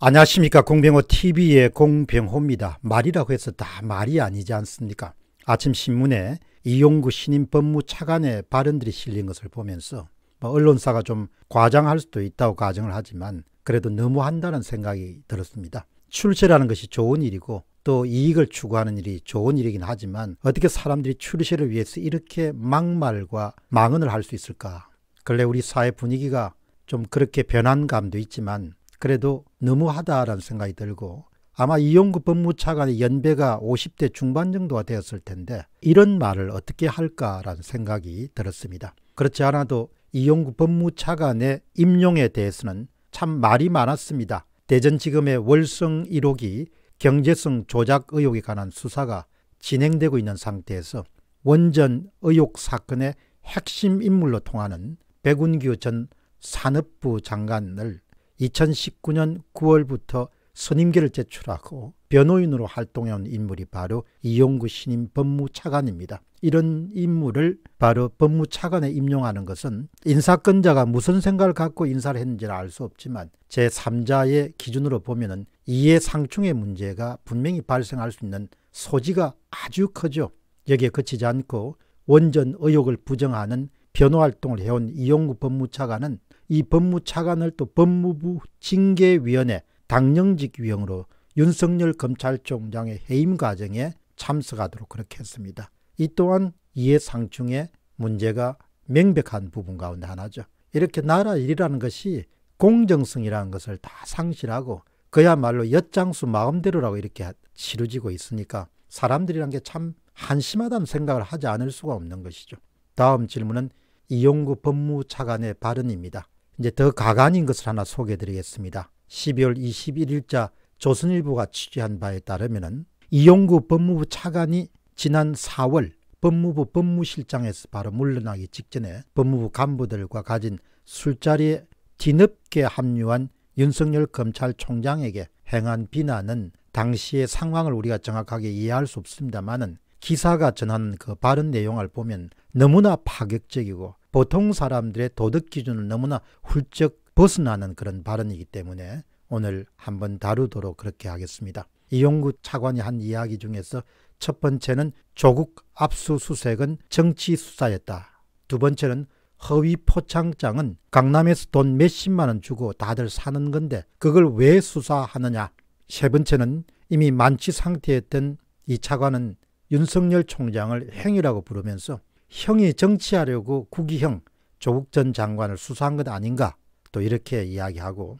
안녕하십니까 공병호 TV의 공병호입니다. 말이라고 해서 다 말이 아니지 않습니까? 아침 신문에 이용구 신임 법무 차관의 발언들이 실린 것을 보면서 뭐 언론사가 좀 과장할 수도 있다고 가정을 하지만 그래도 너무한다는 생각이 들었습니다. 출세라는 것이 좋은 일이고 또 이익을 추구하는 일이 좋은 일이긴 하지만 어떻게 사람들이 출세를 위해서 이렇게 막말과 망언을 할 수 있을까? 근래 우리 사회 분위기가 좀 그렇게 변한 감도 있지만 그래도 너무하다라는 생각이 들고 아마 이용구 법무차관의 연배가 50대 중반 정도가 되었을 텐데 이런 말을 어떻게 할까라는 생각이 들었습니다. 그렇지 않아도 이용구 법무차관의 임용에 대해서는 참 말이 많았습니다. 대전지검의 월성 1호기 경제성 조작 의혹에 관한 수사가 진행되고 있는 상태에서 원전 의혹 사건의 핵심 인물로 통하는 백운규 전 산업부 장관을 2019년 9월부터 선임계를 제출하고 변호인으로 활동해온 인물이 바로 이용구 신임 법무차관입니다. 이런 인물을 바로 법무차관에 임용하는 것은 인사권자가 무슨 생각을 갖고 인사를 했는지는 알수 없지만 제3자의 기준으로 보면 이해상충의 문제가 분명히 발생할 수 있는 소지가 아주 크죠. 여기에 그치지 않고 원전 의혹을 부정하는 변호활동을 해온 이용구 법무차관은 이 법무차관을 또 법무부 징계위원회 당령직 위원으로 윤석열 검찰총장의 해임 과정에 참석하도록 그렇게 했습니다. 이 또한 이해상충의 문제가 명백한 부분 가운데 하나죠. 이렇게 나라 일이라는 것이 공정성이라는 것을 다 상실하고 그야말로 엿장수 마음대로라고 이렇게 치루지고 있으니까 사람들이란 게 참 한심하다는 생각을 하지 않을 수가 없는 것이죠. 다음 질문은 이용구 법무차관의 발언입니다. 이제 더 가관인 것을 하나 소개해 드리겠습니다. 12월 21일자 조선일보가 취재한 바에 따르면 이용구 법무부 차관이 지난 4월 법무부 법무실장에서 바로 물러나기 직전에 법무부 간부들과 가진 술자리에 뒤늦게 합류한 윤석열 검찰총장에게 행한 비난은 당시의 상황을 우리가 정확하게 이해할 수 없습니다만은 기사가 전한 그 바른 내용을 보면 너무나 파격적이고 보통 사람들의 도덕 기준을 너무나 훌쩍 벗어나는 그런 발언이기 때문에 오늘 한번 다루도록 그렇게 하겠습니다. 이용구 차관이 한 이야기 중에서 첫 번째는 조국 압수수색은 정치 수사였다. 두 번째는 허위 포창장은 강남에서 돈 몇십만 원 주고 다들 사는 건데 그걸 왜 수사하느냐. 세 번째는 이미 만취 상태였던 이 차관은 윤석열 총장을 행위라고 부르면서 형이 정치하려고 구기형 조국 전 장관을 수사한 것 아닌가 또 이렇게 이야기하고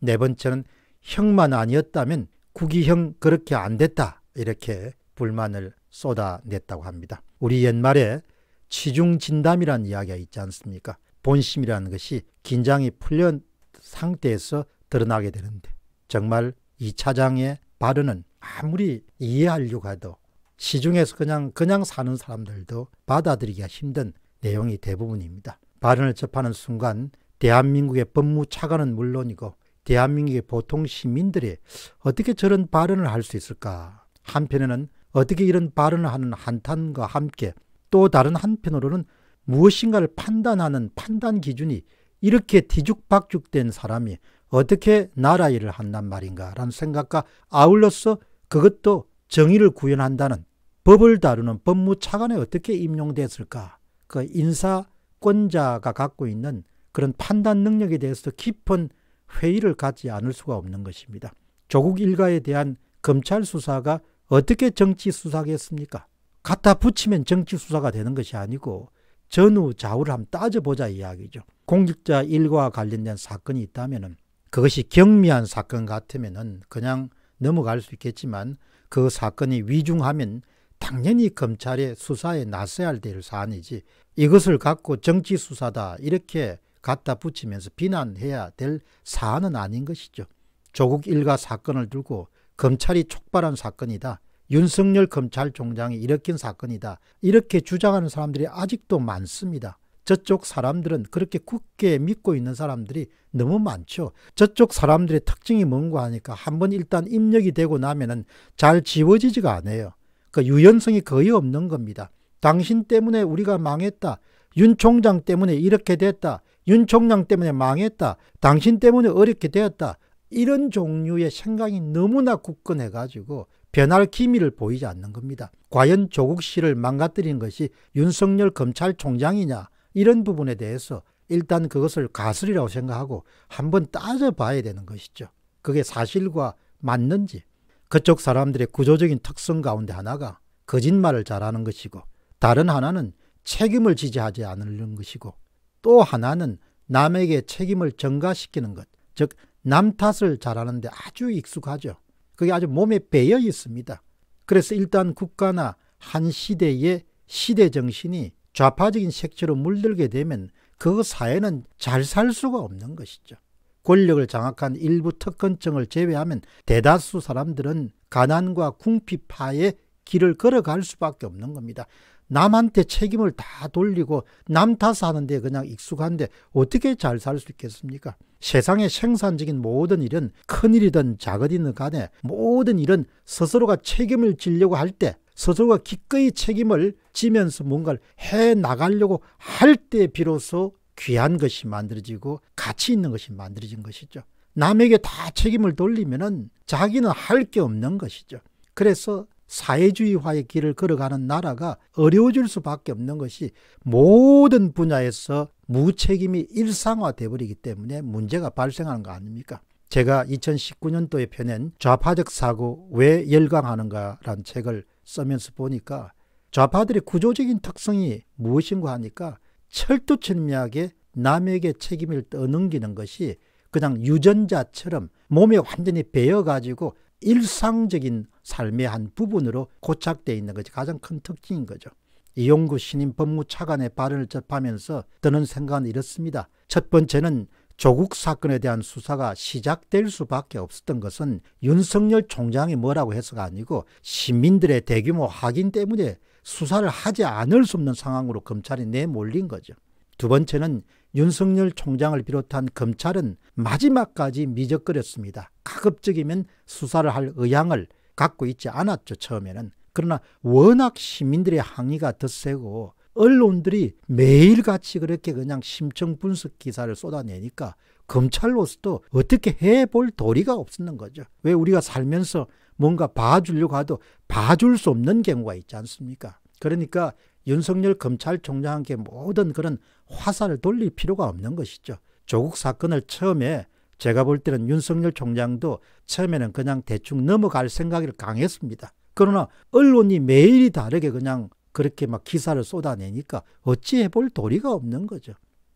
네 번째는 형만 아니었다면 구기형 그렇게 안 됐다 이렇게 불만을 쏟아냈다고 합니다. 우리 옛말에 치중진담이라는 이야기가 있지 않습니까? 본심이라는 것이 긴장이 풀린 상태에서 드러나게 되는데 정말 이 차장의 발언은 아무리 이해하려고 해도 시중에서 그냥 그냥 사는 사람들도 받아들이기가 힘든 내용이 대부분입니다. 발언을 접하는 순간 대한민국의 법무차관은 물론이고 대한민국의 보통 시민들이 어떻게 저런 발언을 할 수 있을까? 한편에는 어떻게 이런 발언을 하는 한탄과 함께 또 다른 한편으로는 무엇인가를 판단하는 판단 기준이 이렇게 뒤죽박죽된 사람이 어떻게 나라 일을 한단 말인가라는 생각과 아울러서 그것도 정의를 구현한다는 법을 다루는 법무차관에 어떻게 임용됐을까? 그 인사권자가 갖고 있는 그런 판단 능력에 대해서도 깊은 회의를 갖지 않을 수가 없는 것입니다. 조국 일가에 대한 검찰 수사가 어떻게 정치 수사겠습니까? 갖다 붙이면 정치 수사가 되는 것이 아니고 전후 좌우를 한번 따져보자 이야기죠. 공직자 일과 관련된 사건이 있다면 그것이 경미한 사건 같으면 그냥 넘어갈 수 있겠지만 그 사건이 위중하면 당연히 검찰의 수사에 나서야 될 사안이지 이것을 갖고 정치 수사다 이렇게 갖다 붙이면서 비난해야 될 사안은 아닌 것이죠. 조국 일가 사건을 들고 검찰이 촉발한 사건이다. 윤석열 검찰총장이 일으킨 사건이다. 이렇게 주장하는 사람들이 아직도 많습니다. 저쪽 사람들은 그렇게 굳게 믿고 있는 사람들이 너무 많죠. 저쪽 사람들의 특징이 뭔가 하니까 한번 일단 입력이 되고 나면은 잘 지워지지가 않아요. 그 유연성이 거의 없는 겁니다. 당신 때문에 우리가 망했다. 윤 총장 때문에 이렇게 됐다. 윤 총장 때문에 망했다. 당신 때문에 어렵게 되었다. 이런 종류의 생각이 너무나 굳건해 가지고 변할 기미를 보이지 않는 겁니다. 과연 조국 씨를 망가뜨린 것이 윤석열 검찰총장이냐 이런 부분에 대해서 일단 그것을 가설이라고 생각하고 한번 따져봐야 되는 것이죠. 그게 사실과 맞는지 그쪽 사람들의 구조적인 특성 가운데 하나가 거짓말을 잘하는 것이고 다른 하나는 책임을 지지하지 않으려는 것이고 또 하나는 남에게 책임을 전가시키는 것, 즉 남 탓을 잘하는데 아주 익숙하죠. 그게 아주 몸에 배어 있습니다. 그래서 일단 국가나 한 시대의 시대 정신이 좌파적인 색채로 물들게 되면 그 사회는 잘 살 수가 없는 것이죠. 권력을 장악한 일부 특권층을 제외하면 대다수 사람들은 가난과 궁핍하에 길을 걸어갈 수밖에 없는 겁니다. 남한테 책임을 다 돌리고 남 탓하는데 그냥 익숙한데 어떻게 잘 살 수 있겠습니까? 세상의 생산적인 모든 일은 큰일이든 작은일이든 간에 모든 일은 스스로가 책임을 지려고 할 때 스스로가 기꺼이 책임을 지면서 뭔가를 해 나가려고 할 때 비로소 귀한 것이 만들어지고 가치 있는 것이 만들어진 것이죠. 남에게 다 책임을 돌리면은 자기는 할 게 없는 것이죠. 그래서 사회주의화의 길을 걸어가는 나라가 어려워질 수밖에 없는 것이 모든 분야에서 무책임이 일상화돼 버리기 때문에 문제가 발생하는 거 아닙니까? 제가 2019년도에 펴낸 좌파적 사고 왜 열광하는가란 책을 쓰면서 보니까 좌파들의 구조적인 특성이 무엇인가 하니까 철두철미하게 남에게 책임을 떠넘기는 것이 그냥 유전자처럼 몸에 완전히 배어가지고 일상적인 삶의 한 부분으로 고착되어 있는 것이 가장 큰 특징인 거죠. 이용구 신임 법무차관의 발언을 접하면서 드는 생각은 이렇습니다. 첫 번째는 조국 사건에 대한 수사가 시작될 수밖에 없었던 것은 윤석열 총장이 뭐라고 해서가 아니고 시민들의 대규모 확인 때문에 수사를 하지 않을 수 없는 상황으로 검찰이 내몰린 거죠. 두 번째는 윤석열 총장을 비롯한 검찰은 마지막까지 미적거렸습니다. 가급적이면 수사를 할 의향을 갖고 있지 않았죠, 처음에는. 그러나 워낙 시민들의 항의가 더 세고 언론들이 매일같이 그렇게 그냥 심층 분석 기사를 쏟아내니까 검찰로서도 어떻게 해볼 도리가 없었는 거죠. 왜 우리가 살면서 뭔가 봐주려고 하도 봐줄 수 없는 경우가 있지 않습니까? 그러니까 윤석열 검찰총장한테 모든 그런 화살을 돌릴 필요가 없는 것이죠. 조국 사건을 처음에 제가 볼 때는 윤석열 총장도 처음에는 그냥 대충 넘어갈 생각을 강했습니다. 그러나 언론이 매일이 다르게 그냥 그렇게 막 기사를 쏟아내니까 어찌해 볼 도리가 없는 거죠.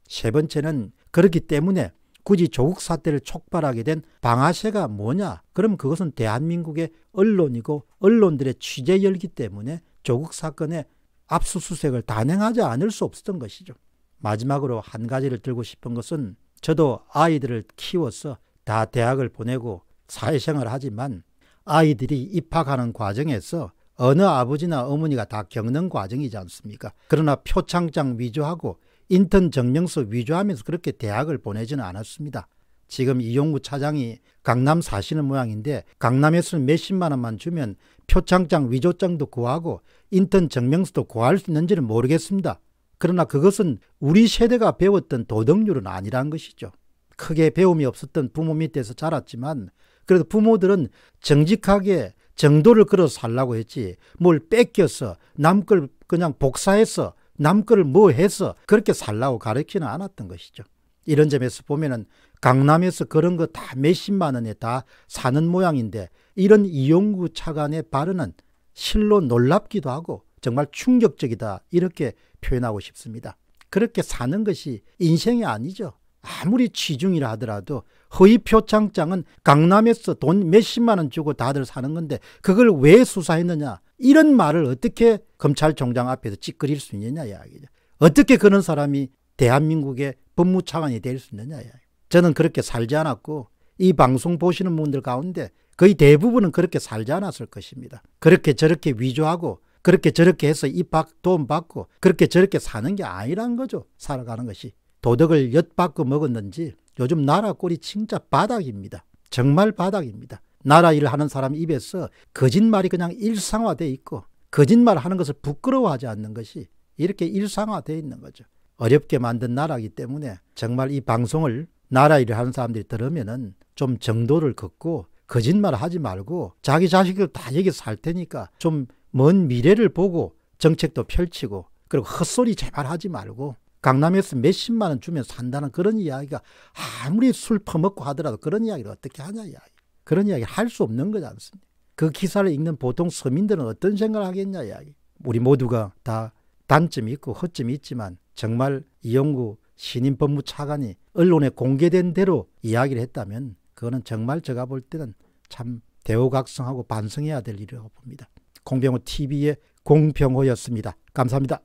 세 번째는 그렇기 때문에 굳이 조국 사태를 촉발하게 된 방아쇠가 뭐냐? 그럼 그것은 대한민국의 언론이고 언론들의 취재열기 때문에 조국 사건에 압수수색을 단행하지 않을 수 없었던 것이죠. 마지막으로 한 가지를 들고 싶은 것은 저도 아이들을 키워서 다 대학을 보내고 사회생활 하지만 아이들이 입학하는 과정에서 어느 아버지나 어머니가 다 겪는 과정이지 않습니까? 그러나 표창장 위조하고 인턴 정령서 위조하면서 그렇게 대학을 보내지는 않았습니다. 지금 이용구 차장이 강남 사시는 모양인데 강남에서는 몇십만 원만 주면 표창장 위조장도 구하고 인턴 증명서도 구할 수 있는지는 모르겠습니다. 그러나 그것은 우리 세대가 배웠던 도덕률은 아니란 것이죠. 크게 배움이 없었던 부모 밑에서 자랐지만 그래도 부모들은 정직하게 정도를 걸어 살라고 했지 뭘 뺏겨서 남걸 그냥 복사해서 남 거를 뭐 해서 그렇게 살라고 가르치는 않았던 것이죠. 이런 점에서 보면은 강남에서 그런 거 다 몇십만 원에 다 사는 모양인데 이런 이용구 차관의 발언은 실로 놀랍기도 하고 정말 충격적이다 이렇게 표현하고 싶습니다. 그렇게 사는 것이 인생이 아니죠. 아무리 취중이라 하더라도 허위 표창장은 강남에서 돈 몇십만 원 주고 다들 사는 건데 그걸 왜 수사했느냐 이런 말을 어떻게 검찰총장 앞에서 찌끄릴 수 있느냐 이야기죠. 어떻게 그런 사람이 대한민국의 법무 차관이 될 수 있느냐 이야기. 저는 그렇게 살지 않았고 이 방송 보시는 분들 가운데 거의 대부분은 그렇게 살지 않았을 것입니다. 그렇게 저렇게 위조하고 그렇게 저렇게 해서 입학 도움 받고 그렇게 저렇게 사는 게 아니란 거죠. 살아가는 것이. 도덕을 엿바고 먹었는지 요즘 나라 꼴이 진짜 바닥입니다. 정말 바닥입니다. 나라 일을 하는 사람 입에서 거짓말이 그냥 일상화되어 있고 거짓말 하는 것을 부끄러워하지 않는 것이 이렇게 일상화되어 있는 거죠. 어렵게 만든 나라이기 때문에 정말 이 방송을 나라 일을 하는 사람들이 들으면은 좀 정도를 걷고 거짓말 하지 말고 자기 자식들 다 여기 서살 테니까 좀 먼 미래를 보고 정책도 펼치고 그리고 헛소리 제발 하지 말고 강남에서 몇십만 원 주면 산다는 그런 이야기가 아무리 술 퍼먹고 하더라도 그런 이야기를 어떻게 하냐 이야기. 그런 이야기 할 수 없는 거지 않습니까? 그 기사를 읽는 보통 서민들은 어떤 생각을 하겠냐 이야기. 우리 모두가 다 단점이 있고 허점이 있지만 정말 이용구 신임 법무 차관이 언론에 공개된 대로 이야기를 했다면 그거는 정말 제가 볼 때는 참 대우각성하고 반성해야 될 일이라고 봅니다. 공병호 TV의 공병호였습니다. 감사합니다.